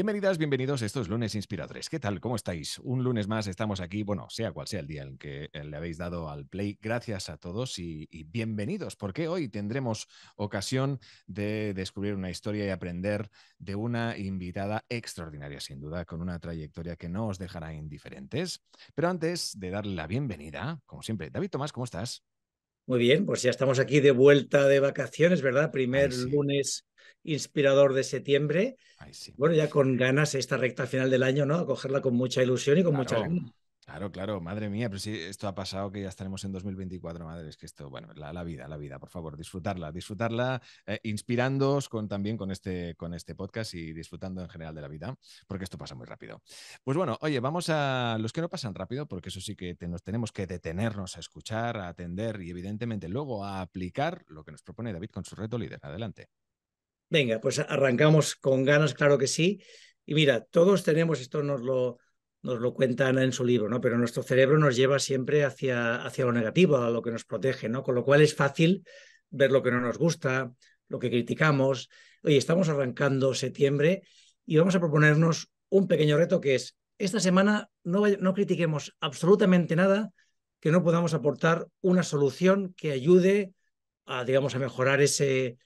Bienvenidas, bienvenidos. estos Lunes Inspiradores. ¿Qué tal? ¿Cómo estáis? Un lunes más estamos aquí, bueno, sea cual sea el día en que eh, le habéis dado al play. Gracias a todos y, bienvenidos, porque hoy tendremos ocasión de descubrir una historia y aprender de una invitada extraordinaria, sin duda, con una trayectoria que no os dejará indiferentes. Pero antes de darle la bienvenida, como siempre, David Tomás, ¿cómo estás? Muy bien, pues ya estamos aquí de vuelta de vacaciones, ¿verdad? Primer lunes inspirador de septiembre. Bueno, ya con ganas esta recta final del año, ¿no? A cogerla con mucha ilusión y con mucha Claro, claro, madre mía, pero si esto ha pasado que ya estaremos en 2024, madre, es que esto, bueno, la, la vida, la vida, por favor, disfrutarla, disfrutarla, eh, inspirándoos con, también con este, con este podcast y disfrutando en general de la vida, porque esto pasa muy rápido. Pues bueno, oye, vamos a los que no pasan rápido, porque eso sí que nos tenemos que detenernos a escuchar, a atender y evidentemente luego a aplicar lo que nos propone David con su reto líder. Adelante. Venga, pues arrancamos con ganas, claro que sí. Y mira, todos tenemos, esto nos lo, nos lo cuenta Ana en su libro, ¿no? Pero nuestro cerebro nos lleva siempre hacia, hacia lo negativo, a lo que nos protege, ¿no? Con lo cual es fácil ver lo que no nos gusta, lo que criticamos. Oye, estamos arrancando septiembre y vamos a proponernos un pequeño reto que es, esta semana no, no critiquemos absolutamente nada que no podamos aportar una solución que ayude a, digamos, a mejorar ese,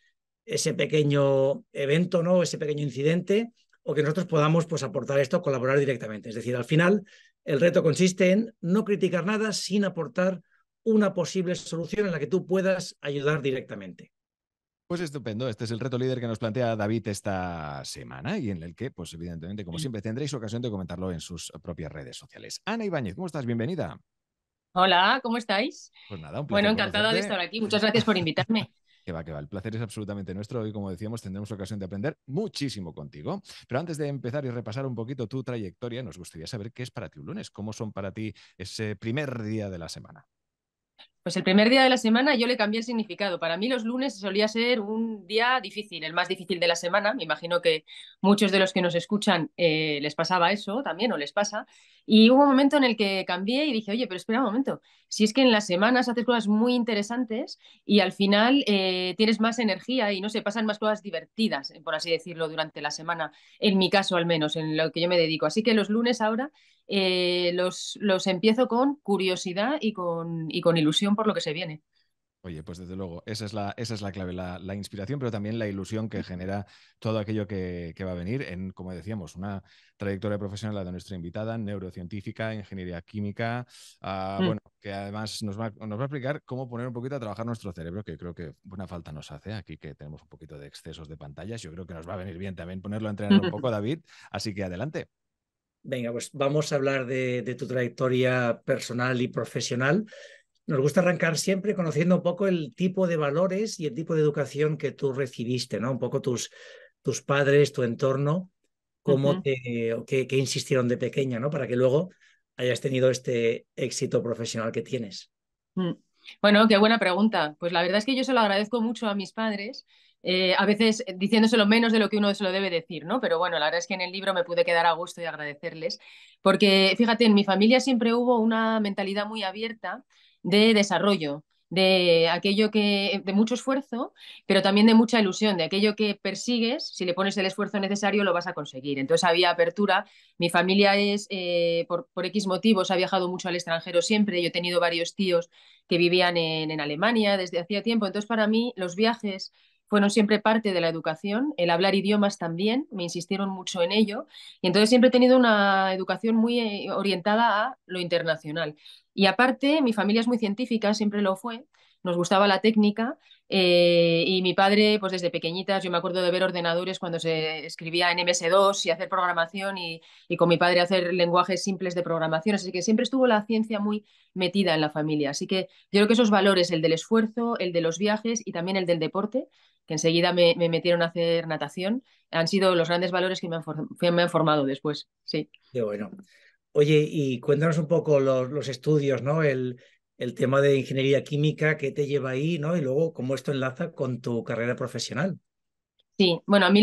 ese pequeño evento, ¿no? ese pequeño incidente, o que nosotros podamos pues, aportar esto, colaborar directamente. Es decir, al final el reto consiste en no criticar nada sin aportar una posible solución en la que tú puedas ayudar directamente. Pues estupendo, este es el reto líder que nos plantea David esta semana y en el que, pues evidentemente, como mm. siempre, tendréis ocasión de comentarlo en sus propias redes sociales. Ana Ibáñez, ¿cómo estás? Bienvenida. Hola, ¿cómo estáis? Pues nada, un placer. Bueno, encantada de estar aquí. Muchas gracias por invitarme. Que va, que va. El placer es absolutamente nuestro y, como decíamos, tendremos ocasión de aprender muchísimo contigo. Pero antes de empezar y repasar un poquito tu trayectoria, nos gustaría saber qué es para ti un lunes, cómo son para ti ese primer día de la semana. Pues el primer día de la semana yo le cambié el significado. Para mí los lunes solía ser un día difícil, el más difícil de la semana. Me imagino que muchos de los que nos escuchan eh, les pasaba eso también o les pasa. Y hubo un momento en el que cambié y dije, oye, pero espera un momento, si es que en las semanas haces cosas muy interesantes y al final eh, tienes más energía y no se pasan más cosas divertidas, eh, por así decirlo, durante la semana, en mi caso al menos, en lo que yo me dedico. Así que los lunes ahora eh, los, los, empiezo con curiosidad y con, y con ilusión por lo que se viene. Oye, pues desde luego, esa es la, esa es la clave, la, inspiración, pero también la ilusión que genera todo aquello que, va a venir en, como decíamos, una trayectoria profesional, la de nuestra invitada, neurocientífica, ingeniería química, ah, mm. bueno, que además nos va, nos va a explicar cómo poner un poquito a trabajar nuestro cerebro, que creo que buena falta nos hace aquí que tenemos un poquito de excesos de pantallas. Yo creo que nos va a venir bien también ponerlo a entrenar un poco, David. Así que adelante. Venga, pues vamos a hablar de, de tu trayectoria personal y profesional. Nos gusta arrancar siempre conociendo un poco el tipo de valores y el tipo de educación que tú recibiste, ¿no? Un poco tus, tus padres, tu entorno, cómo qué, insistieron de pequeña, ¿no? Para que luego hayas tenido este éxito profesional que tienes. Mm. Bueno, qué buena pregunta. Pues la verdad es que yo se lo agradezco mucho a mis padres, eh, a veces diciéndoselo menos de lo que uno se lo debe decir, ¿no? Pero bueno, la verdad es que en el libro me pude quedar a gusto y agradecerles, porque fíjate, en mi familia siempre hubo una mentalidad muy abierta de desarrollo, de aquello que de mucho esfuerzo, pero también de mucha ilusión, de aquello que persigues, si le pones el esfuerzo necesario lo vas a conseguir. Entonces había apertura. Mi familia es eh, por, por, X motivos ha viajado mucho al extranjero siempre. Yo he tenido varios tíos que vivían en, en Alemania desde hacía tiempo. Entonces para mí los viajes fueron siempre parte de la educación, el hablar idiomas también, me insistieron mucho en ello, y entonces siempre he tenido una educación muy eh, orientada a lo internacional. Y aparte, mi familia es muy científica, siempre lo fue, nos gustaba la técnica eh, y mi padre, pues desde pequeñitas, yo me acuerdo de ver ordenadores cuando se escribía en MS2 y hacer programación y, y, con mi padre hacer lenguajes simples de programación. Así que siempre estuvo la ciencia muy metida en la familia. Así que yo creo que esos valores, el del esfuerzo, el de los viajes y también el del deporte, que enseguida me, metieron a hacer natación, han sido los grandes valores que me han, formado después, sí. bueno. Oye, y cuéntanos un poco los, estudios, ¿no? El, el, tema de ingeniería química, que te lleva ahí, ¿no? Y luego cómo esto enlaza con tu carrera profesional. Sí, bueno, a mí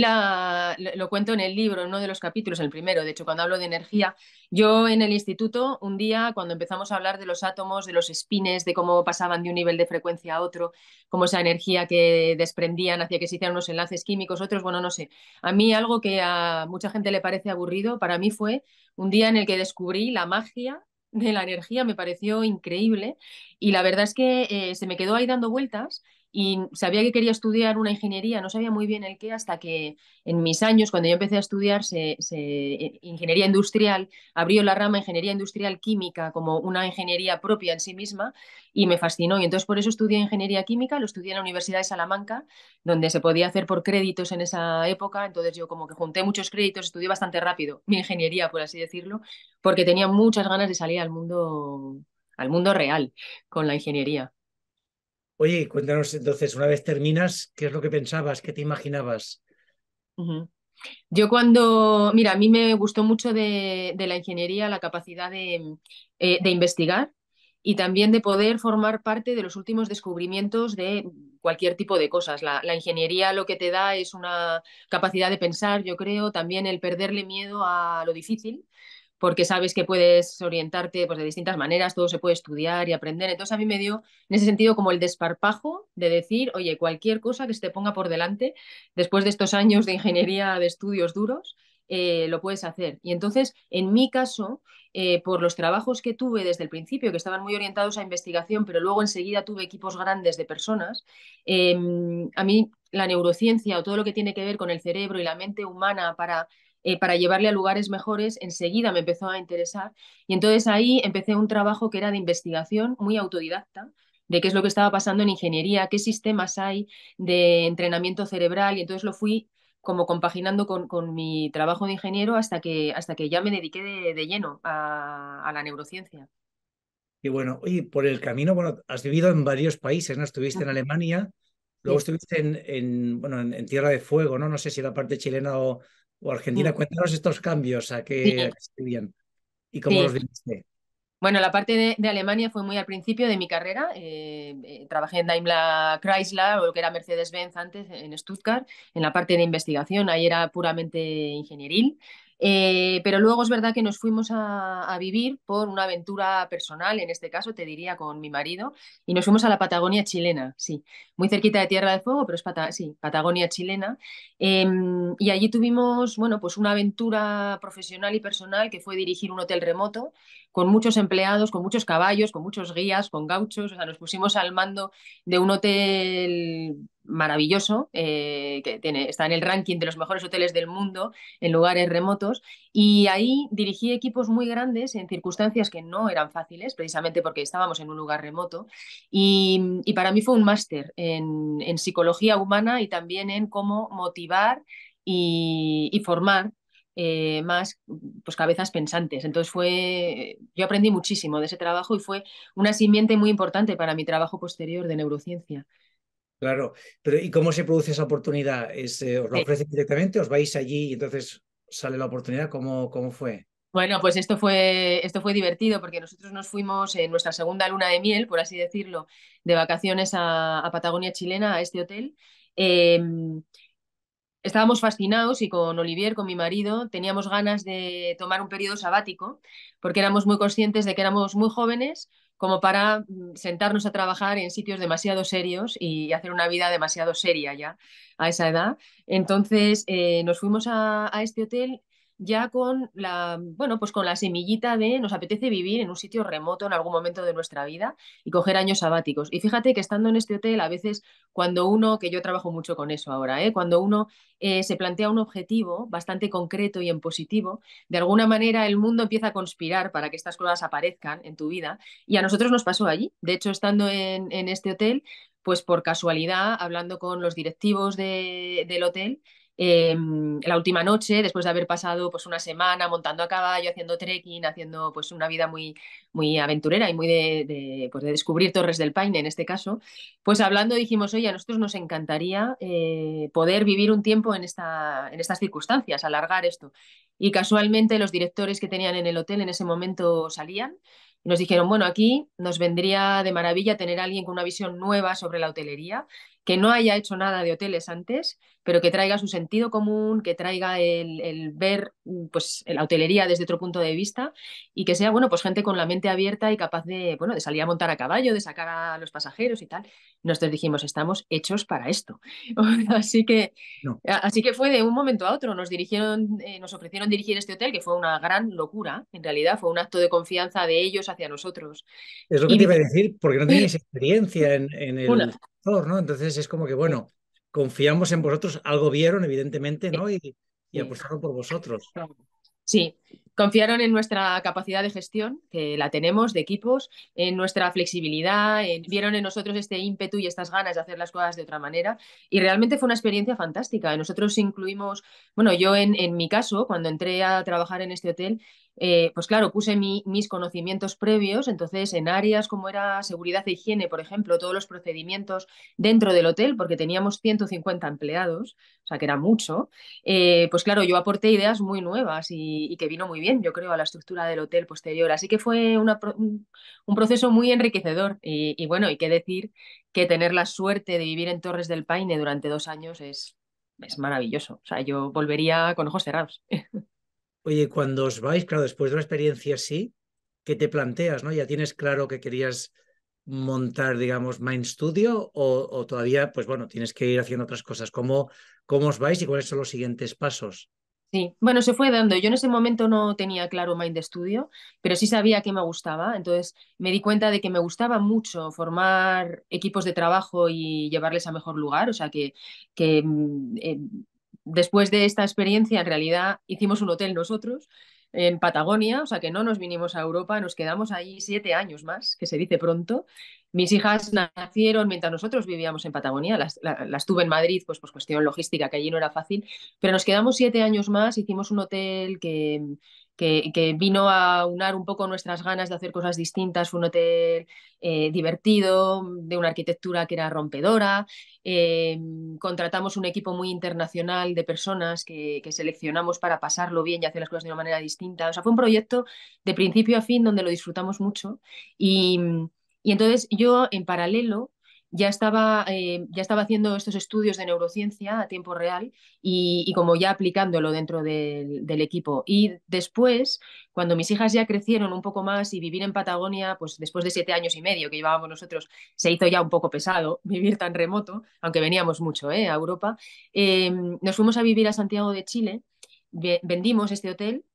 lo cuento en el libro, en uno de los capítulos, el primero, de hecho, cuando hablo de energía, yo en el instituto, un día, cuando empezamos a hablar de los átomos, de los espines, de cómo pasaban de un nivel de frecuencia a otro, cómo esa energía que desprendían hacía que se hicieran unos enlaces químicos, otros, bueno, no sé. A mí algo que a mucha gente le parece aburrido, para mí fue un día en el que descubrí la magia de la energía, me pareció increíble y la verdad es que eh, se me quedó ahí dando vueltas y sabía que quería estudiar una ingeniería, no sabía muy bien el qué, hasta que en mis años, cuando yo empecé a estudiar se, eh, ingeniería industrial, abrió la rama ingeniería industrial química como una ingeniería propia en sí misma y me fascinó. Y entonces por eso estudié ingeniería química, lo estudié en la Universidad de Salamanca, donde se podía hacer por créditos en esa época. Entonces yo como que junté muchos créditos, estudié bastante rápido mi ingeniería, por así decirlo, porque tenía muchas ganas de salir al mundo, al mundo real con la ingeniería. Oye, cuéntanos entonces, una vez terminas, ¿qué es lo que pensabas? ¿Qué te imaginabas? Yo cuando, mira, a mí me gustó mucho de, la ingeniería la capacidad eh, de, investigar y también de poder formar parte de los últimos descubrimientos de cualquier tipo de cosas. La, la, ingeniería lo que te da es una capacidad de pensar, yo creo, también el perderle miedo a lo difícil porque sabes que puedes orientarte pues, de distintas maneras, todo se puede estudiar y aprender. Entonces a mí me dio en ese sentido como el desparpajo de decir, oye, cualquier cosa que se te ponga por delante, después de estos años de ingeniería de estudios duros, eh, lo puedes hacer. Y entonces, en mi caso, eh, por los trabajos que tuve desde el principio, que estaban muy orientados a investigación, pero luego enseguida tuve equipos grandes de personas, em, a mí la neurociencia o todo lo que tiene que ver con el cerebro y la mente humana para eh, para llevarle a lugares mejores, enseguida me empezó a interesar. Y entonces ahí empecé un trabajo que era de investigación muy autodidacta de qué es lo que estaba pasando en ingeniería, qué sistemas hay de entrenamiento cerebral, y entonces lo fui como compaginando con, con, mi trabajo de ingeniero hasta que, hasta que ya me dediqué de, lleno a, la neurociencia. Y bueno, y por el camino, bueno, has vivido en varios países, ¿no? Estuviste en Alemania, luego estuviste en, bueno, en, Tierra de Fuego, ¿no? No sé si la parte chilena o o Argentina. Mm. Cuéntanos estos cambios a qué estudian y cómo los viste. Bueno, la parte de, Alemania fue muy al principio de mi carrera. Eh, eh, trabajé en Daimler Chrysler, o lo que era Mercedes-Benz antes, en Stuttgart, en la parte de investigación. Ahí era puramente ingenieril. Eh, pero luego es verdad que nos fuimos a, vivir por una aventura personal, en este caso te diría con mi marido, y nos fuimos a la Patagonia chilena, sí, muy cerquita de Tierra del Fuego, pero es sí, Patagonia chilena. Em, y allí tuvimos, bueno, pues una aventura profesional y personal que fue dirigir un hotel remoto con muchos empleados, con muchos caballos, con muchos guías, con gauchos, o sea, nos pusimos al mando de un hotel maravilloso, eh, que tiene, está en el ranking de los mejores hoteles del mundo en lugares remotos. Y ahí dirigí equipos muy grandes en circunstancias que no eran fáciles, precisamente porque estábamos en un lugar remoto. Y, para mí fue un máster en, psicología humana y también en cómo motivar y, formar. Eh, más pues cabezas pensantes. Entonces fue, yo aprendí muchísimo de ese trabajo y fue una simiente muy importante para mi trabajo posterior de neurociencia. Claro, pero ¿y cómo se produce esa oportunidad? Eh, ¿Os lo ofrecen directamente? ¿Os vais allí y entonces sale la oportunidad? ¿Cómo, cómo fue? Bueno, pues esto fue, esto fue divertido porque nosotros nos fuimos en nuestra segunda luna de miel, por así decirlo, de vacaciones a, Patagonia chilena, a este hotel. Em, estábamos fascinados y con Olivier, con mi marido, teníamos ganas de tomar un periodo sabático porque éramos muy conscientes de que éramos muy jóvenes, como para mm, sentarnos a trabajar en sitios demasiado serios y hacer una vida demasiado seria ya a esa edad. Entonces eh, nos fuimos a, este hotel ya con la, bueno, pues con la semillita de nos apetece vivir en un sitio remoto en algún momento de nuestra vida y coger años sabáticos. Y fíjate que estando en este hotel, a veces cuando uno, que yo trabajo mucho con eso ahora, ¿eh? cuando uno eh, se plantea un objetivo bastante concreto y en positivo, de alguna manera el mundo empieza a conspirar para que estas cosas aparezcan en tu vida. Y a nosotros nos pasó allí. De hecho, estando en, este hotel, pues por casualidad, hablando con los directivos del hotel, Em, la última noche, después de haber pasado pues una semana montando a caballo, haciendo trekking, haciendo pues una vida muy, muy aventurera y muy de, pues, de descubrir Torres del Paine en este caso, pues hablando dijimos, oye, a nosotros nos encantaría eh, poder vivir un tiempo en, esta, en estas circunstancias, alargar esto. Y casualmente los directores que tenían en el hotel en ese momento salían nos dijeron, bueno, aquí nos vendría de maravilla tener a alguien con una visión nueva sobre la hotelería, que no haya hecho nada de hoteles antes, pero que traiga su sentido común, que traiga el, ver pues, la hotelería desde otro punto de vista y que sea, bueno, pues gente con la mente abierta y capaz de, bueno, de salir a montar a caballo, de sacar a los pasajeros y tal. Nosotros dijimos, estamos hechos para esto. así, que, así que fue de un momento a otro. Nos, dirigieron, eh, nos ofrecieron dirigir este hotel, que fue una gran locura. En realidad fue un acto de confianza de ellos hacia nosotros. Es lo que te iba a decir, porque no tenéis experiencia en, el sector, ¿no? Entonces es como que, bueno, confiamos en vosotros, algo vieron, evidentemente, ¿no? Y, y apostaron por vosotros. Sí, Confiaron en nuestra capacidad de gestión, que la tenemos, de equipos, en nuestra flexibilidad, vieron en nosotros este ímpetu y estas ganas de hacer las cosas de otra manera. Y realmente fue una experiencia fantástica. Nosotros incluimos, bueno, yo en, en mi caso, cuando entré a trabajar en este hotel, eh, pues claro, puse mis conocimientos previos, entonces en áreas como era seguridad e higiene, por ejemplo, todos los procedimientos dentro del hotel, porque teníamos 150 empleados, o sea que era mucho, eh, pues claro, yo aporté ideas muy nuevas y que vino muy bien yo creo, a la estructura del hotel posterior. Así que fue un, proceso muy enriquecedor. Y, bueno, hay que decir que tener la suerte de vivir en Torres del Paine durante dos años es, es maravilloso. O sea, yo volvería con ojos cerrados. Oye, cuando os vais, claro, después de una experiencia así, ¿qué te planteas? ¿no? ¿Ya tienes claro que querías montar, digamos, Mind Studio o, todavía, pues bueno, tienes que ir haciendo otras cosas? ¿Cómo os vais y cuáles son los siguientes pasos? Sí, bueno, se fue dando. Yo en ese momento no tenía claro Mind Studio, pero sí sabía que me gustaba. Entonces me di cuenta de que me gustaba mucho formar equipos de trabajo y llevarles a mejor lugar. O sea, que, que mm, eh, después de esta experiencia, en realidad hicimos un hotel nosotros en Patagonia, o sea que no nos vinimos a Europa, nos quedamos ahí siete años más, que se dice pronto, mis hijas nacieron mientras nosotros vivíamos en Patagonia, las, tuve en Madrid, pues cuestión logística, que allí no era fácil, pero nos quedamos siete años más, hicimos un hotel que, que, vino a unar un poco nuestras ganas de hacer cosas distintas, un hotel eh, divertido, de una arquitectura que era rompedora, em, contratamos un equipo muy internacional de personas que, que seleccionamos para pasarlo bien y hacer las cosas de una manera distinta, o sea, fue un proyecto de principio a fin donde lo disfrutamos mucho y y entonces yo en paralelo ya estaba, eh, ya estaba haciendo estos estudios de neurociencia a tiempo real y, como ya aplicándolo dentro del, equipo. Y después, cuando mis hijas ya crecieron un poco más y vivir en Patagonia, pues después de siete años y medio que llevábamos nosotros, se hizo ya un poco pesado vivir tan remoto, aunque veníamos mucho eh, a Europa, eh, nos fuimos a vivir a Santiago de Chile, vendimos este hotel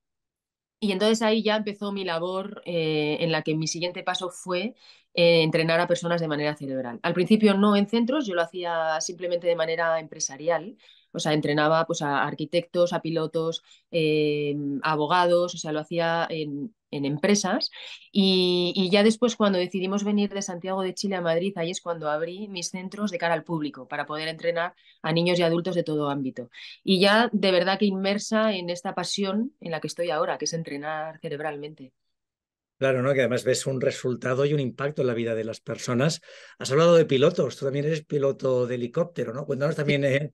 y entonces ahí ya empezó mi labor en la que mi siguiente paso fue eh, entrenar a personas de manera cerebral. Al principio no en centros, yo lo hacía simplemente de manera empresarial, o sea, entrenaba pues, a arquitectos, a pilotos, em, abogados, o sea, lo hacía en, empresas. y, ya después, cuando decidimos venir de Santiago de Chile a Madrid, ahí es cuando abrí mis centros de cara al público para poder entrenar a niños y adultos de todo ámbito. Y ya de verdad que inmersa en esta pasión en la que estoy ahora, que es entrenar cerebralmente. Claro, ¿no? Que además ves un resultado y un impacto en la vida de las personas. Has hablado de pilotos, tú también eres piloto de helicóptero, ¿no? Cuéntanos también eh,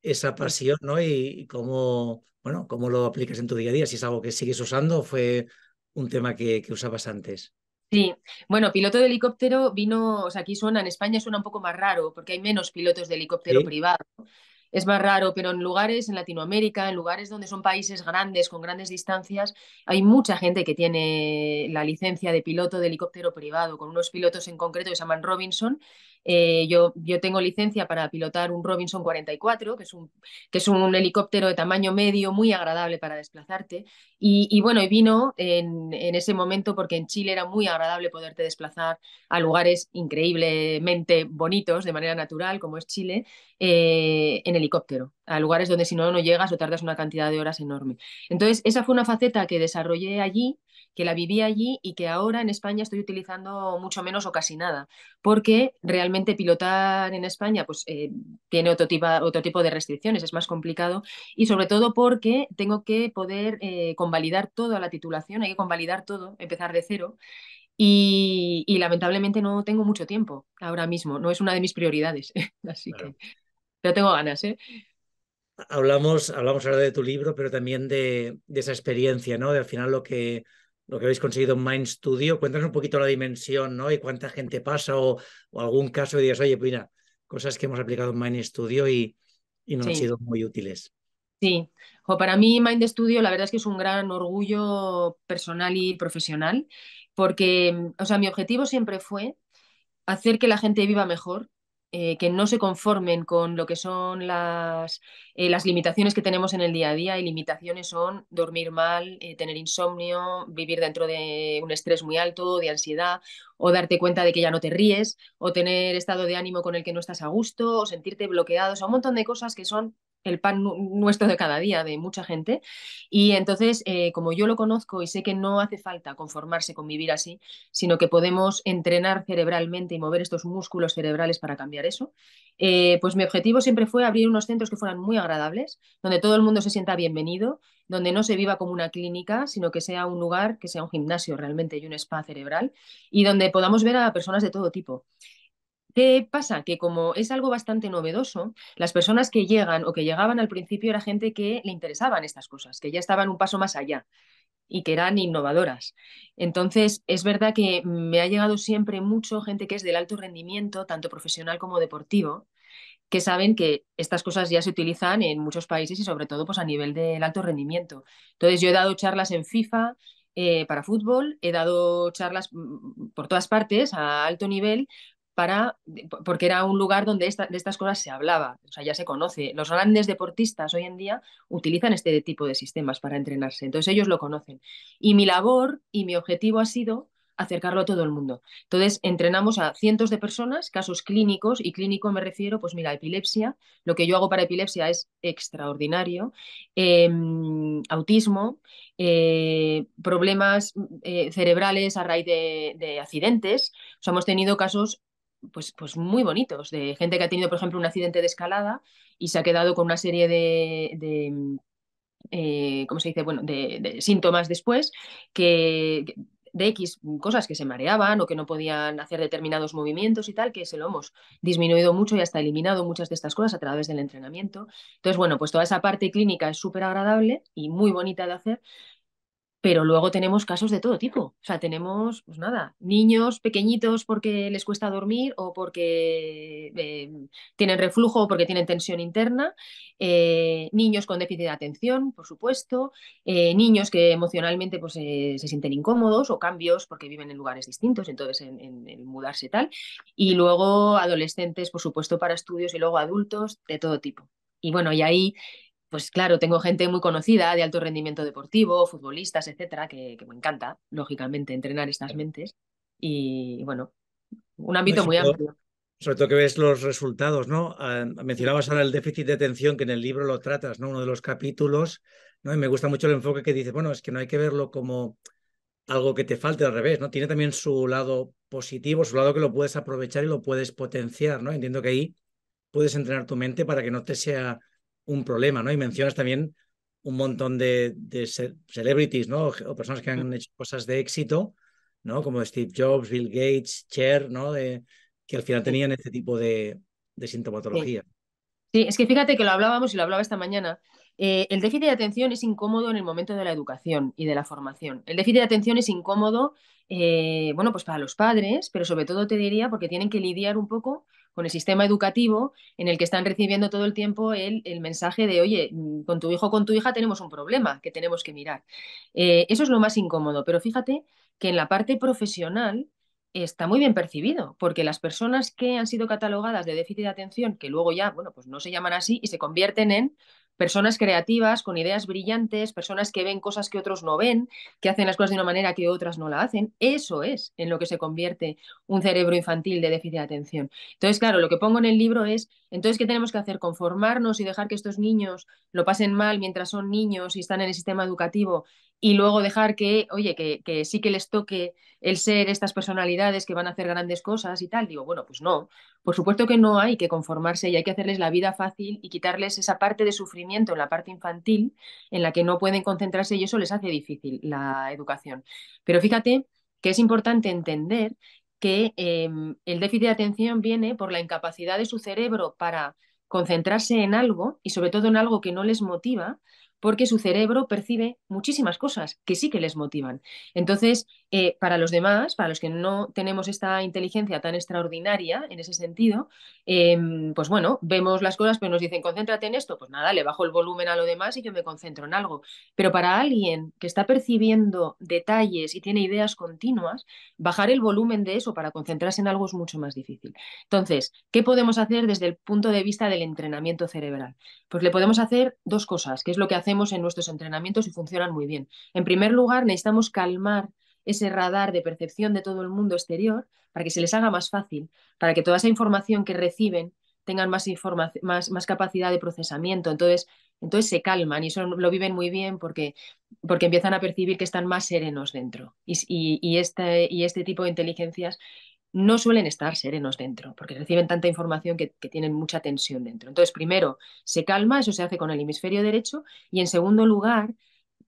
esa pasión, ¿no? Y, cómo, bueno, cómo lo aplicas en tu día a día, si es algo que sigues usando o fue un tema que, que usabas antes. Sí, bueno, piloto de helicóptero vino, o sea, aquí suena, en España suena un poco más raro, porque hay menos pilotos de helicóptero privado es más raro, pero en lugares en Latinoamérica, en lugares donde son países grandes, con grandes distancias, hay mucha gente que tiene la licencia de piloto de helicóptero privado, con unos pilotos en concreto que se llaman Robinson. Eh, yo, yo tengo licencia para pilotar un Robinson 44, que es un, que es un helicóptero de tamaño medio, muy agradable para desplazarte. Y, bueno, y vino en, ese momento porque en Chile era muy agradable poderte desplazar a lugares increíblemente bonitos de manera natural, como es Chile, eh, en el helicóptero, a lugares donde si no, no llegas o tardas una cantidad de horas enorme. Entonces, esa fue una faceta que desarrollé allí, que la viví allí y que ahora en España estoy utilizando mucho menos o casi nada, porque realmente pilotar en España pues, eh, tiene otro tipo, otro tipo de restricciones, es más complicado y sobre todo porque tengo que poder eh, convalidar toda la titulación, hay que convalidar todo, empezar de cero. Y, lamentablemente no tengo mucho tiempo ahora mismo, no es una de mis prioridades. Así que ya tengo ganas, ¿eh? Hablamos, hablamos ahora de tu libro, pero también de, esa experiencia, ¿no? De al final lo que, lo que habéis conseguido en Mind Studio. Cuéntanos un poquito la dimensión, ¿no? Y cuánta gente pasa o, algún caso y digas, oye, pues mira, cosas que hemos aplicado en Mind Studio y, y nos han sido muy útiles. Sí, o para mí Mind Studio la verdad es que es un gran orgullo personal y profesional, porque, o sea, mi objetivo siempre fue hacer que la gente viva mejor eh, que no se conformen con lo que son las, eh, las, limitaciones que tenemos en el día a día. Y limitaciones son dormir mal, eh, tener insomnio, vivir dentro de un estrés muy alto, de ansiedad, o darte cuenta de que ya no te ríes, o tener estado de ánimo con el que no estás a gusto, o sentirte bloqueado. O sea, un montón de cosas que son el pan nuestro de cada día, de mucha gente. Y entonces, eh, como yo lo conozco y sé que no hace falta conformarse con vivir así, sino que podemos entrenar cerebralmente y mover estos músculos cerebrales para cambiar eso, eh, pues mi objetivo siempre fue abrir unos centros que fueran muy agradables, donde todo el mundo se sienta bienvenido, donde no se viva como una clínica, sino que sea un lugar, que sea un gimnasio realmente y un spa cerebral, y donde podamos ver a personas de todo tipo. ¿Qué pasa? Que como es algo bastante novedoso, las personas que llegan o que llegaban al principio era gente que le interesaban estas cosas, que ya estaban un paso más allá y que eran innovadoras. Entonces, es verdad que me ha llegado siempre mucho gente que es del alto rendimiento, tanto profesional como deportivo, que saben que estas cosas ya se utilizan en muchos países y sobre todo pues, a nivel del alto rendimiento. Entonces, yo he dado charlas en FIFA, eh, para fútbol, he dado charlas mm, mm, por todas partes a alto nivel para, porque era un lugar donde de estas cosas se hablaba, o sea, ya se conoce. Los grandes deportistas hoy en día utilizan este tipo de sistemas para entrenarse, entonces ellos lo conocen. Y mi labor y mi objetivo ha sido acercarlo a todo el mundo. Entonces, entrenamos a cientos de personas, casos clínicos, y clínico me refiero, pues mira, epilepsia, lo que yo hago para epilepsia es extraordinario, em, autismo, eh, problemas eh, cerebrales a raíz de, de accidentes, hemos tenido casos pues, pues, muy bonitos, de gente que ha tenido, por ejemplo, un accidente de escalada y se ha quedado con una serie de, de eh, ¿cómo se dice? Bueno, de, síntomas después, que, de X cosas que se mareaban o que no podían hacer determinados movimientos y tal, que se lo hemos disminuido mucho y hasta eliminado muchas de estas cosas a través del entrenamiento. Entonces, bueno, pues toda esa parte clínica es súper agradable y muy bonita de hacer pero luego tenemos casos de todo tipo. O sea, tenemos, pues nada, niños pequeñitos porque les cuesta dormir o porque eh, tienen reflujo o porque tienen tensión interna, eh, niños con déficit de atención, por supuesto, eh, niños que emocionalmente pues, se sienten incómodos o cambios porque viven en lugares distintos, entonces en, en, mudarse tal, y luego adolescentes, por supuesto, para estudios y luego adultos de todo tipo. Y bueno, y ahí pues claro, tengo gente muy conocida de alto rendimiento deportivo, futbolistas, etcétera, que, me encanta, lógicamente, entrenar estas mentes. Y bueno, un ámbito muy amplio. Sobre todo que ves los resultados, ¿no? Ah, mencionabas ahora el déficit de atención, que en el libro lo tratas, ¿no? Uno de los capítulos, ¿no? Y me gusta mucho el enfoque que dice, bueno, es que no hay que verlo como algo que te falte al revés, ¿no? Tiene también su lado positivo, su lado que lo puedes aprovechar y lo puedes potenciar, ¿no? Entiendo que ahí puedes entrenar tu mente para que no te sea un problema, ¿no? Y mencionas también un montón de, celebrities, ¿no? O personas que han hecho cosas de éxito, ¿no? Como Steve Jobs, Bill Gates, Cher, ¿no? que al final tenían este tipo de, sintomatología. Sí. es que fíjate que lo hablábamos y lo hablaba esta mañana. Eh, el déficit de atención es incómodo en el momento de la educación y de la formación. El déficit de atención es incómodo, eh, bueno, pues para los padres, pero sobre todo te diría porque tienen que lidiar un poco con el sistema educativo en el que están recibiendo todo el tiempo el, mensaje de, oye, mm, con tu hijo o con tu hija tenemos un problema que tenemos que mirar. Eh, eso es lo más incómodo, pero fíjate que en la parte profesional está muy bien percibido, porque las personas que han sido catalogadas de déficit de atención, que luego ya, bueno, pues no se llaman así y se convierten en personas creativas, con ideas brillantes, personas que ven cosas que otros no ven, que hacen las cosas de una manera que otras no la hacen. Eso es en lo que se convierte un cerebro infantil de déficit de atención. Entonces, claro, lo que pongo en el libro es, entonces, ¿qué tenemos que hacer? ¿Conformarnos y dejar que estos niños lo pasen mal mientras son niños y están en el sistema educativo y luego dejar que, oye, que, que, sí que les toque el ser estas personalidades que van a hacer grandes cosas y tal. Digo, bueno, pues no, por supuesto que no hay que conformarse y hay que hacerles la vida fácil y quitarles esa parte de sufrimiento en la parte infantil en la que no pueden concentrarse y eso les hace difícil la educación. Pero fíjate que es importante entender que em, el déficit de atención viene por la incapacidad de su cerebro para concentrarse en algo y sobre todo en algo que no les motiva porque su cerebro percibe muchísimas cosas que sí que les motivan. Entonces, eh, para los demás, para los que no tenemos esta inteligencia tan extraordinaria en ese sentido, em, pues bueno, vemos las cosas, pero nos dicen, concéntrate en esto, pues nada, le bajo el volumen a lo demás y yo me concentro en algo. Pero para alguien que está percibiendo detalles y tiene ideas continuas, bajar el volumen de eso para concentrarse en algo es mucho más difícil. Entonces, ¿qué podemos hacer desde el punto de vista del entrenamiento cerebral? Pues le podemos hacer dos cosas, que es lo que en nuestros entrenamientos y funcionan muy bien. En primer lugar, necesitamos calmar ese radar de percepción de todo el mundo exterior para que se les haga más fácil, para que toda esa información que reciben tengan más, más, más capacidad de procesamiento. Entonces, entonces se calman y eso lo viven muy bien porque, porque empiezan a percibir que están más serenos dentro. este, y este tipo de inteligencias no suelen estar serenos dentro, porque reciben tanta información que, tienen mucha tensión dentro. Entonces, primero, se calma, eso se hace con el hemisferio derecho, y en segundo lugar,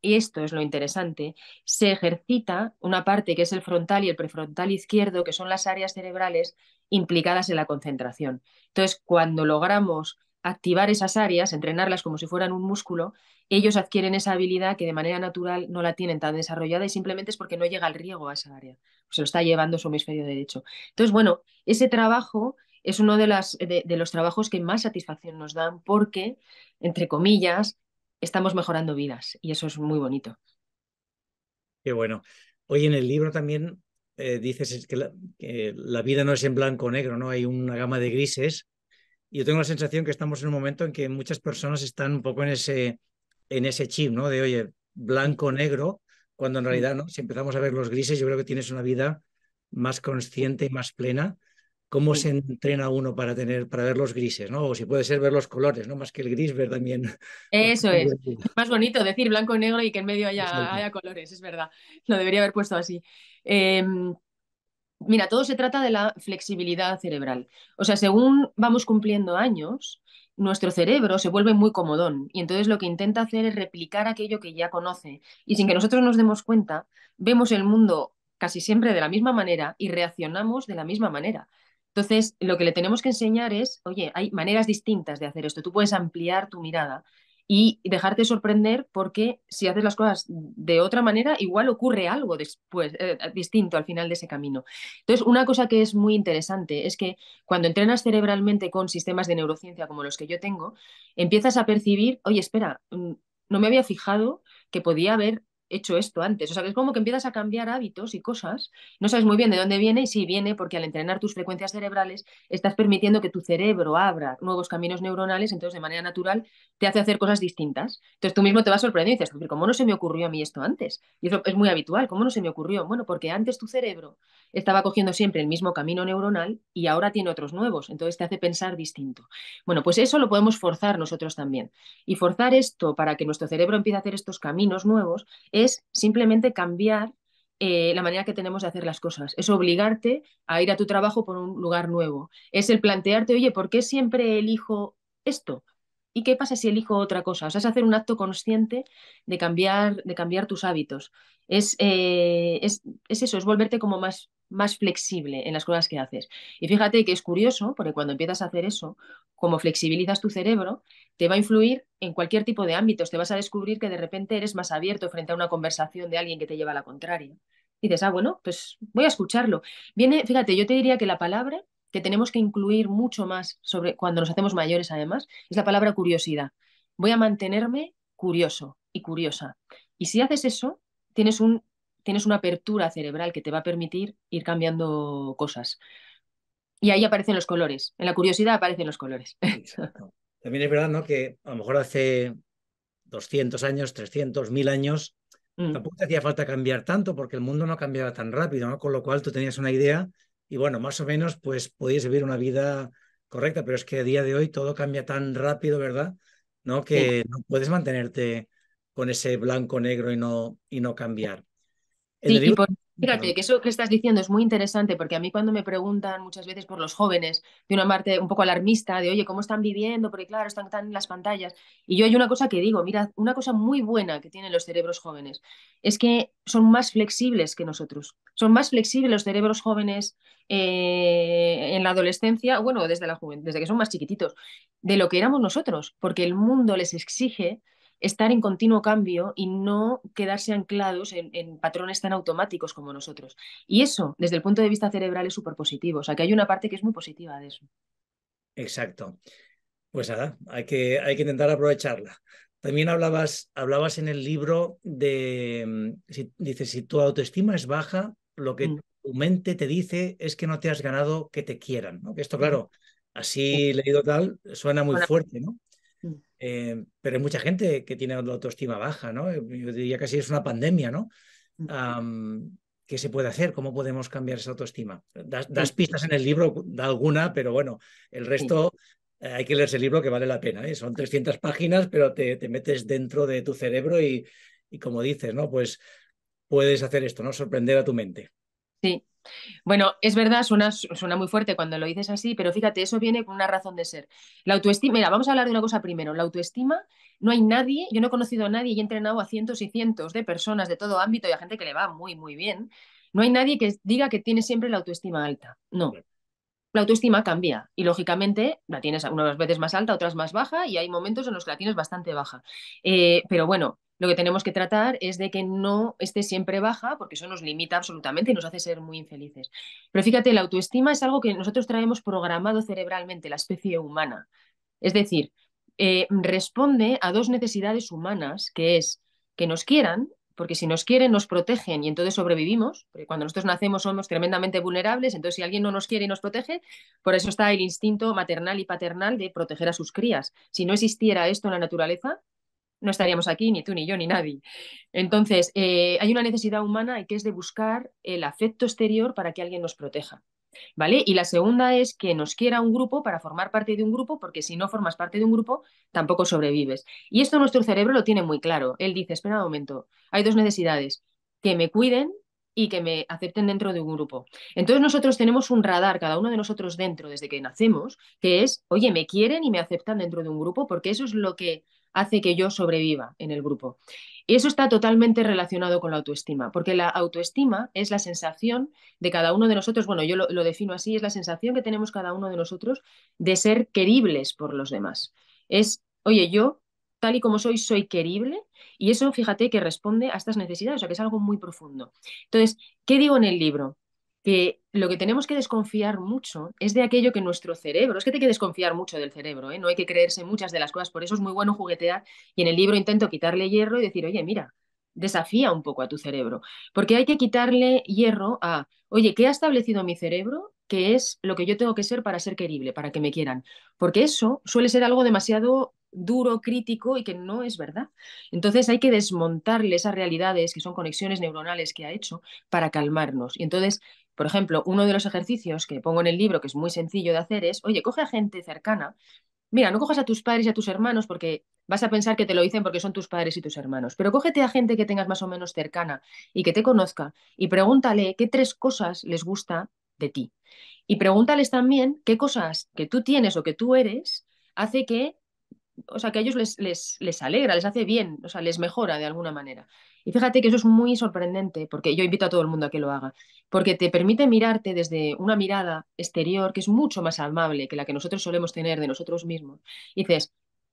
y esto es lo interesante, se ejercita una parte que es el frontal y el prefrontal izquierdo, que son las áreas cerebrales implicadas en la concentración. Entonces, cuando logramos activar esas áreas, entrenarlas como si fueran un músculo, ellos adquieren esa habilidad que de manera natural no la tienen tan desarrollada y simplemente es porque no llega el riego a esa área, se lo está llevando su hemisferio derecho. Entonces, bueno, ese trabajo es uno de, de, los trabajos que más satisfacción nos dan porque, entre comillas, estamos mejorando vidas y eso es muy bonito. Qué bueno. Hoy en el libro también eh, dices que la, que la, vida no es en blanco o negro, ¿no? Hay una gama de grises yo tengo la sensación que estamos en un momento en que muchas personas están un poco en ese, en ese chip, ¿no? De, oye, blanco, negro, cuando en mm. realidad, ¿no? Si empezamos a ver los grises, yo creo que tienes una vida más consciente y más plena. ¿Cómo se entrena uno para tener, para ver los grises, ¿no? O si puede ser ver los colores, ¿no? Más que el gris, ver también. Eso es. Más bonito decir blanco negro y que en medio haya, haya colores, es verdad. Lo debería haber puesto así. Em, Mira, todo se trata de la flexibilidad cerebral. O sea, según vamos cumpliendo años, nuestro cerebro se vuelve muy comodón y entonces lo que intenta hacer es replicar aquello que ya conoce. Y sin que nosotros nos demos cuenta, vemos el mundo casi siempre de la misma manera y reaccionamos de la misma manera. Entonces, lo que le tenemos que enseñar es, oye, hay maneras distintas de hacer esto. Tú puedes ampliar tu mirada y dejarte sorprender porque si haces las cosas de otra manera, igual ocurre algo después, eh, distinto al final de ese camino. Entonces, una cosa que es muy interesante es que cuando entrenas cerebralmente con sistemas de neurociencia como los que yo tengo, empiezas a percibir, oye, espera, mm, no me había fijado que podía haber hecho esto antes. O sea, que es como que empiezas a cambiar hábitos y cosas. No sabes muy bien de dónde viene y sí viene porque al entrenar tus frecuencias cerebrales estás permitiendo que tu cerebro abra nuevos caminos neuronales, entonces de manera natural te hace hacer cosas distintas. Entonces tú mismo te vas sorprendiendo y dices, ¿cómo no se me ocurrió a mí esto antes? Y eso es muy habitual, ¿cómo no se me ocurrió? Bueno, porque antes tu cerebro estaba cogiendo siempre el mismo camino neuronal y ahora tiene otros nuevos, entonces te hace pensar distinto. Bueno, pues eso lo podemos forzar nosotros también. Y forzar esto para que nuestro cerebro empiece a hacer estos caminos nuevos es simplemente cambiar eh, la manera que tenemos de hacer las cosas. Es obligarte a ir a tu trabajo por un lugar nuevo. Es el plantearte, oye, ¿por qué siempre elijo esto? ¿Y qué pasa si elijo otra cosa? O sea, es hacer un acto consciente de cambiar, de cambiar tus hábitos. Es, eh, es, es, eso, es volverte como más, más flexible en las cosas que haces. Y fíjate que es curioso, porque cuando empiezas a hacer eso, como flexibilizas tu cerebro, te va a influir en cualquier tipo de ámbitos. Te vas a descubrir que de repente eres más abierto frente a una conversación de alguien que te lleva a la contraria. Y dices, ah, bueno, pues voy a escucharlo. Viene, fíjate, yo te diría que la palabra que tenemos que incluir mucho más sobre cuando nos hacemos mayores, además, es la palabra curiosidad. Voy a mantenerme curioso y curiosa. Y si haces eso, tienes, un, tienes una apertura cerebral que te va a permitir ir cambiando cosas. Y ahí aparecen los colores. En la curiosidad aparecen los colores. Exacto. También es verdad, ¿no? Que a lo mejor hace 200 años, 300, 1000 años, mm. tampoco te hacía falta cambiar tanto porque el mundo no cambiaba tan rápido, ¿no? Con lo cual tú tenías una idea y bueno, más o menos pues podías vivir una vida correcta, pero es que a día de hoy todo cambia tan rápido, ¿verdad? ¿No? Que no puedes mantenerte con ese blanco negro y no, y no cambiar. Eh, sí, Fíjate que eso que estás diciendo es muy interesante porque a mí cuando me preguntan muchas veces por los jóvenes, de una parte un poco alarmista, de oye, ¿cómo están viviendo? Porque claro, están tan en las pantallas. Y yo hay una cosa que digo, mira, una cosa muy buena que tienen los cerebros jóvenes es que son más flexibles que nosotros. Son más flexibles los cerebros jóvenes eh, en la adolescencia, bueno, desde, la desde que son más chiquititos, de lo que éramos nosotros, porque el mundo les exige estar en continuo cambio y no quedarse anclados en, patrones tan automáticos como nosotros. Y eso, desde el punto de vista cerebral, es súper positivo. O sea, que hay una parte que es muy positiva de eso. Exacto. Pues nada, hay que, hay que intentar aprovecharla. También hablabas, hablabas en el libro de, si, dices, si tu autoestima es baja, lo que mm. tu mente te dice es que no te has ganado que te quieran. Que esto, mm. claro, así leído tal, suena muy fuerte, ¿no? Mm. Eh, pero hay mucha gente que tiene la autoestima baja, ¿no? Yo diría que así es una pandemia, ¿no? Mm. ¿Qué se puede hacer? ¿Cómo podemos cambiar esa autoestima? Das, pistas en el libro, da alguna, pero bueno, el resto eh, hay que leerse el libro que vale la pena. ¿eh? Son 300 páginas, pero te, metes dentro de tu cerebro y, y, como dices, ¿no? Pues puedes hacer esto, ¿no? Sorprender a tu mente. Sí, bueno, es verdad, suena, suena muy fuerte cuando lo dices así, pero fíjate, eso viene con una razón de ser. La autoestima, mira, vamos a hablar de una cosa primero. La autoestima, no hay nadie, yo no he conocido a nadie y he entrenado a cientos y cientos de personas de todo ámbito y a gente que le va muy, muy bien. No hay nadie que diga que tiene siempre la autoestima alta. No. La autoestima cambia y lógicamente la tienes unas veces más alta, otras más baja y hay momentos en los que la tienes bastante baja. Eh, pero bueno, lo que tenemos que tratar es de que no esté siempre baja, porque eso nos limita absolutamente y nos hace ser muy infelices. Pero fíjate, la autoestima es algo que nosotros traemos programado cerebralmente, la especie humana. Es decir, eh, responde a dos necesidades humanas, que es que nos quieran, porque si nos quieren nos protegen y entonces sobrevivimos, porque cuando nosotros nacemos somos tremendamente vulnerables, entonces si alguien no nos quiere y nos protege, por eso está el instinto maternal y paternal de proteger a sus crías. Si no existiera esto en la naturaleza, no estaríamos aquí, ni tú, ni yo, ni nadie. Entonces, eh, hay una necesidad humana que es de buscar el afecto exterior para que alguien nos proteja. ¿Vale? Y la segunda es que nos quiera un grupo para formar parte de un grupo, porque si no formas parte de un grupo, tampoco sobrevives. Y esto nuestro cerebro lo tiene muy claro. Él dice, espera un momento, hay dos necesidades, que me cuiden y que me acepten dentro de un grupo. Entonces nosotros tenemos un radar, cada uno de nosotros dentro, desde que nacemos, que es, oye, me quieren y me aceptan dentro de un grupo, porque eso es lo que hace que yo sobreviva en el grupo. Y eso está totalmente relacionado con la autoestima, porque la autoestima es la sensación de cada uno de nosotros, bueno, yo lo, defino así, es la sensación que tenemos cada uno de nosotros de ser queribles por los demás. Es, oye, yo tal y como soy, soy querible. Y eso, fíjate, que responde a estas necesidades, o sea, que es algo muy profundo. Entonces, ¿qué digo en el libro? que lo que tenemos que desconfiar mucho es de aquello que nuestro cerebro, es que hay que desconfiar mucho del cerebro, ¿eh? no hay que creerse muchas de las cosas, por eso es muy bueno juguetear y en el libro intento quitarle hierro y decir, oye, mira, desafía un poco a tu cerebro, porque hay que quitarle hierro a, oye, ¿qué ha establecido mi cerebro? que es lo que yo tengo que ser para ser querible, para que me quieran, porque eso suele ser algo demasiado duro, crítico y que no es verdad. Entonces hay que desmontarle esas realidades que son conexiones neuronales que ha hecho para calmarnos. Y entonces por ejemplo, uno de los ejercicios que pongo en el libro, que es muy sencillo de hacer, es, oye, coge a gente cercana. Mira, no cojas a tus padres y a tus hermanos porque vas a pensar que te lo dicen porque son tus padres y tus hermanos, pero cógete a gente que tengas más o menos cercana y que te conozca y pregúntale qué tres cosas les gusta de ti. Y pregúntales también qué cosas que tú tienes o que tú eres hace que o sea, que a ellos les, les, les, alegra, les hace bien, o sea, les mejora de alguna manera. Y fíjate que eso es muy sorprendente, porque yo invito a todo el mundo a que lo haga, porque te permite mirarte desde una mirada exterior que es mucho más amable que la que nosotros solemos tener de nosotros mismos. Y dices,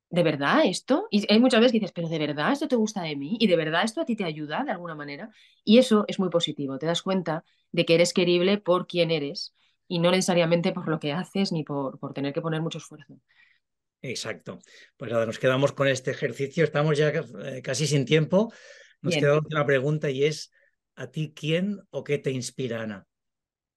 ¿de verdad esto? Y hay muchas veces que dices, ¿pero de verdad esto te gusta de mí? ¿Y de verdad esto a ti te ayuda de alguna manera? Y eso es muy positivo, te das cuenta de que eres querible por quien eres y no necesariamente por lo que haces ni por tener que poner mucho esfuerzo. Exacto. Pues nada, nos quedamos con este ejercicio. Estamos ya eh, casi sin tiempo. Nos queda otra pregunta y es, ¿a ti quién o qué te inspira, Ana?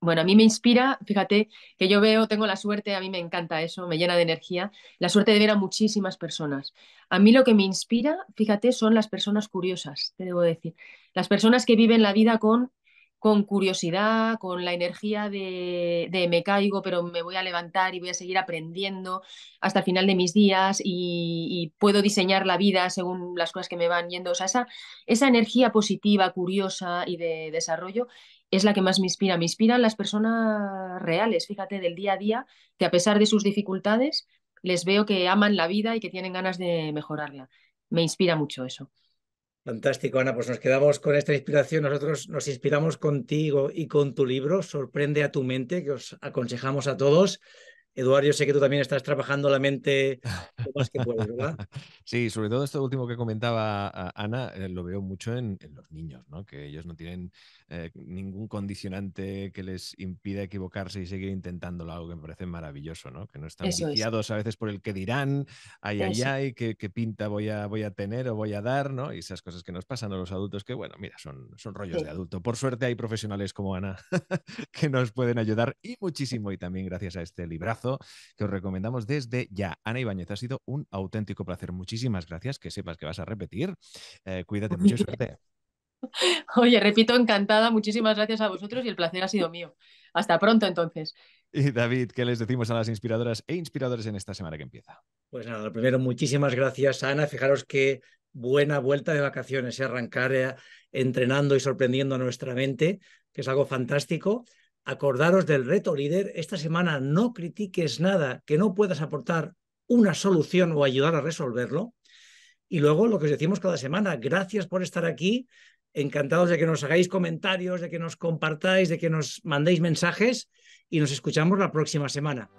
Bueno, a mí me inspira, fíjate, que yo veo, tengo la suerte, a mí me encanta eso, me llena de energía, la suerte de ver a muchísimas personas. A mí lo que me inspira, fíjate, son las personas curiosas, te debo decir, las personas que viven la vida con con curiosidad, con la energía de, me caigo, pero me voy a levantar y voy a seguir aprendiendo hasta el final de mis días y, puedo diseñar la vida según las cosas que me van yendo. O sea, esa, esa energía positiva, curiosa y de desarrollo es la que más me inspira. Me inspiran las personas reales, fíjate, del día a día, que a pesar de sus dificultades, les veo que aman la vida y que tienen ganas de mejorarla. Me inspira mucho eso. Fantástico, Ana. Pues nos quedamos con esta inspiración. Nosotros nos inspiramos contigo y con tu libro, Sorprende a tu mente, que os aconsejamos a todos. Eduardo, sé que tú también estás trabajando la mente lo más que puedes, ¿verdad? Sí, sobre todo esto último que comentaba ah, Ana, eh, lo veo mucho en, los niños, ¿no? que ellos no tienen eh, ningún condicionante que les impida equivocarse y seguir intentándolo, algo que me parece maravilloso, ¿no? que no están viciados a veces por el que dirán, ay, ay, ay, qué, pinta voy a, tener o voy a dar, ¿no? y esas cosas que nos pasan a los adultos, que bueno, mira, son, rollos de adulto. Por suerte hay profesionales como Ana que nos pueden ayudar y muchísimo, y también gracias a este librazo que os recomendamos desde ya. Ana Ibáñez, ha sido un auténtico placer. Muchísimas gracias, que sepas que vas a repetir. Eh, cuídate mucho suerte. Oye, repito, encantada. Muchísimas gracias a vosotros y el placer ha sido mío. Hasta pronto entonces. Y David, ¿qué les decimos a las inspiradoras e inspiradores en esta semana que empieza? Pues nada, lo primero muchísimas gracias Ana. Fijaros qué buena vuelta de vacaciones, y ¿eh? arrancar eh, entrenando y sorprendiendo a nuestra mente, que es algo fantástico. Acordaros del reto, líder, esta semana no critiques nada que no puedas aportar una solución o ayudar a resolverlo. Y luego lo que os decimos cada semana, gracias por estar aquí, encantados de que nos hagáis comentarios, de que nos compartáis, de que nos mandéis mensajes y nos escuchamos la próxima semana.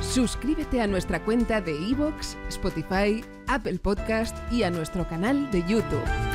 Suscríbete a nuestra cuenta de iVoox, Spotify, Apple Podcast y a nuestro canal de YouTube.